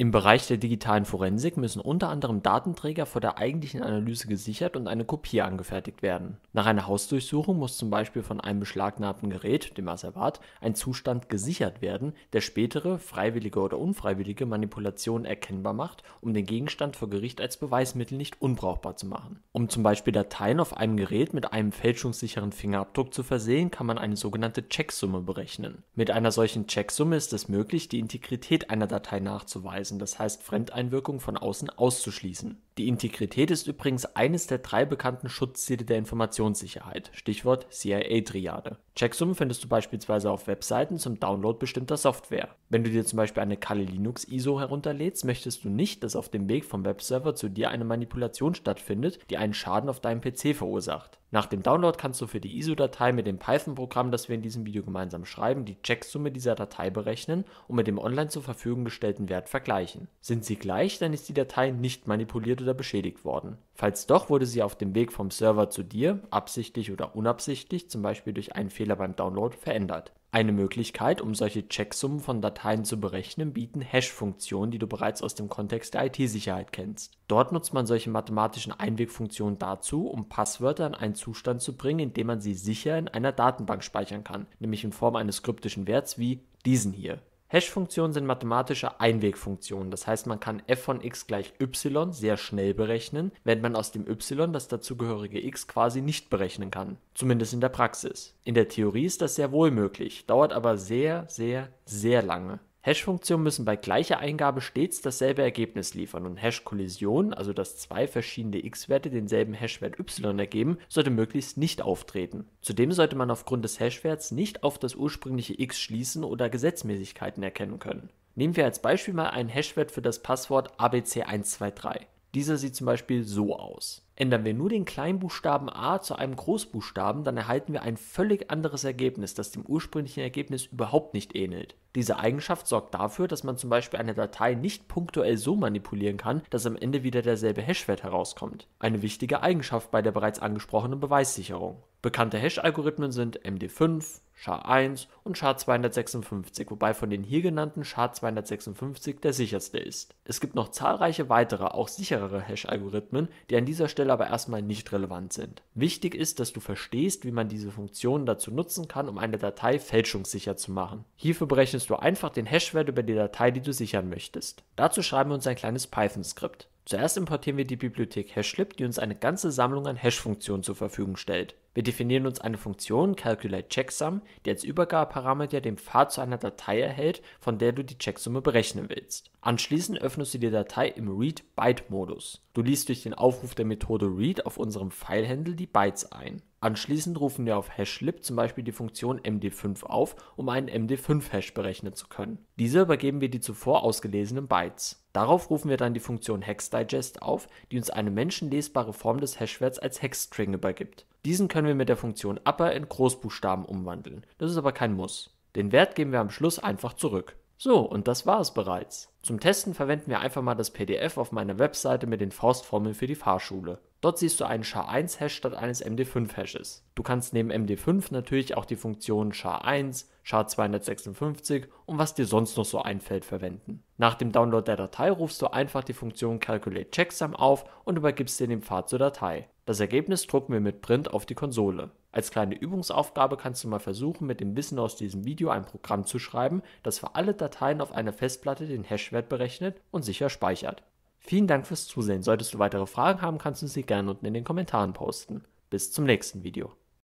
Im Bereich der digitalen Forensik müssen unter anderem Datenträger vor der eigentlichen Analyse gesichert und eine Kopie angefertigt werden. Nach einer Hausdurchsuchung muss zum Beispiel von einem beschlagnahmten Gerät, dem Asservat, ein Zustand gesichert werden, der spätere, freiwillige oder unfreiwillige Manipulationen erkennbar macht, um den Gegenstand vor Gericht als Beweismittel nicht unbrauchbar zu machen. Um zum Beispiel Dateien auf einem Gerät mit einem fälschungssicheren Fingerabdruck zu versehen, kann man eine sogenannte Checksumme berechnen. Mit einer solchen Checksumme ist es möglich, die Integrität einer Datei nachzuweisen auszuweisen, das heißt Fremdeinwirkung von außen auszuschließen. Die Integrität ist übrigens eines der drei bekannten Schutzziele der Informationssicherheit, Stichwort CIA-Triade Checksummen findest du beispielsweise auf Webseiten zum Download bestimmter Software. Wenn du dir zum Beispiel eine Kali Linux ISO herunterlädst, möchtest du nicht, dass auf dem Weg vom Webserver zu dir eine Manipulation stattfindet, die einen Schaden auf deinem PC verursacht. Nach dem Download kannst du für die ISO-Datei mit dem Python-Programm, das wir in diesem Video gemeinsam schreiben, die Checksumme dieser Datei berechnen und mit dem online zur Verfügung gestellten Wert vergleichen. Sind sie gleich, dann ist die Datei nicht manipuliert oder beschädigt worden. Falls doch, wurde sie auf dem Weg vom Server zu dir, absichtlich oder unabsichtlich, zum Beispiel durch einen Fehler Fehler beim Download verändert. Eine Möglichkeit, um solche Checksummen von Dateien zu berechnen, bieten Hash-Funktionen, die du bereits aus dem Kontext der IT-Sicherheit kennst. Dort nutzt man solche mathematischen Einwegfunktionen dazu, um Passwörter in einen Zustand zu bringen, in dem man sie sicher in einer Datenbank speichern kann, nämlich in Form eines kryptischen Werts wie diesen hier. Hash-Funktionen sind mathematische Einwegfunktionen. Das heißt, man kann f von x gleich y sehr schnell berechnen, während man aus dem y das dazugehörige x quasi nicht berechnen kann. Zumindest in der Praxis. In der Theorie ist das sehr wohl möglich, dauert aber sehr, sehr, sehr lange. Hash-Funktionen müssen bei gleicher Eingabe stets dasselbe Ergebnis liefern und hash kollision also dass zwei verschiedene x-Werte denselben Hash-Wert y ergeben, sollte möglichst nicht auftreten. Zudem sollte man aufgrund des Hash-Werts nicht auf das ursprüngliche x schließen oder Gesetzmäßigkeiten erkennen können. Nehmen wir als Beispiel mal einen Hash-Wert für das Passwort abc123. Dieser sieht zum Beispiel so aus. Ändern wir nur den Kleinbuchstaben a zu einem Großbuchstaben, dann erhalten wir ein völlig anderes Ergebnis, das dem ursprünglichen Ergebnis überhaupt nicht ähnelt. Diese Eigenschaft sorgt dafür, dass man zum Beispiel eine Datei nicht punktuell so manipulieren kann, dass am Ende wieder derselbe Hashwert herauskommt – eine wichtige Eigenschaft bei der bereits angesprochenen Beweissicherung Bekannte Hash-Algorithmen sind MD5, SHA-1 und SHA-256, wobei von den hier genannten SHA-256 der sicherste ist. Es gibt noch zahlreiche weitere, auch sicherere Hash-Algorithmen, die an dieser Stelle aber erstmal nicht relevant sind. Wichtig ist, dass du verstehst, wie man diese Funktionen dazu nutzen kann, um eine Datei fälschungssicher zu machen. Hierfür berechnest du einfach den Hash-Wert über die Datei, die du sichern möchtest. Dazu schreiben wir uns ein kleines Python-Skript. Zuerst importieren wir die Bibliothek HashLib, die uns eine ganze Sammlung an Hash-Funktionen zur Verfügung stellt. Wir definieren uns eine Funktion calculate_checksum, die als Übergabeparameter den Pfad zu einer Datei erhält, von der du die Checksumme berechnen willst. Anschließend öffnest du die Datei im Read-Byte-Modus. Du liest durch den Aufruf der Methode read auf unserem file die Bytes ein Anschließend rufen wir auf hashLib zum Beispiel die Funktion md5 auf, um einen md5-Hash berechnen zu können. Dieser übergeben wir die zuvor ausgelesenen Bytes. Darauf rufen wir dann die Funktion hexdigest auf, die uns eine menschenlesbare Form des Hashwerts als Hexstring übergibt. Diesen können wir mit der Funktion upper in Großbuchstaben umwandeln, das ist aber kein Muss. Den Wert geben wir am Schluss einfach zurück so, und das war es bereits. Zum Testen verwenden wir einfach mal das PDF auf meiner Webseite mit den Faustformeln für die Fahrschule. Dort siehst du einen SHA-1-Hash statt eines MD5-Hashes. Du kannst neben MD5 natürlich auch die Funktionen SHA-1, SHA-256 und was dir sonst noch so einfällt verwenden. Nach dem Download der Datei rufst du einfach die Funktion Calculate Checksum auf und übergibst dir den Pfad zur Datei. Das Ergebnis drucken wir mit Print auf die Konsole. Als kleine Übungsaufgabe kannst du mal versuchen, mit dem Wissen aus diesem Video ein Programm zu schreiben, das für alle Dateien auf einer Festplatte den Hashwert berechnet und sicher speichert. Vielen Dank fürs Zusehen. Solltest du weitere Fragen haben, kannst du sie gerne unten in den Kommentaren posten. Bis zum nächsten Video.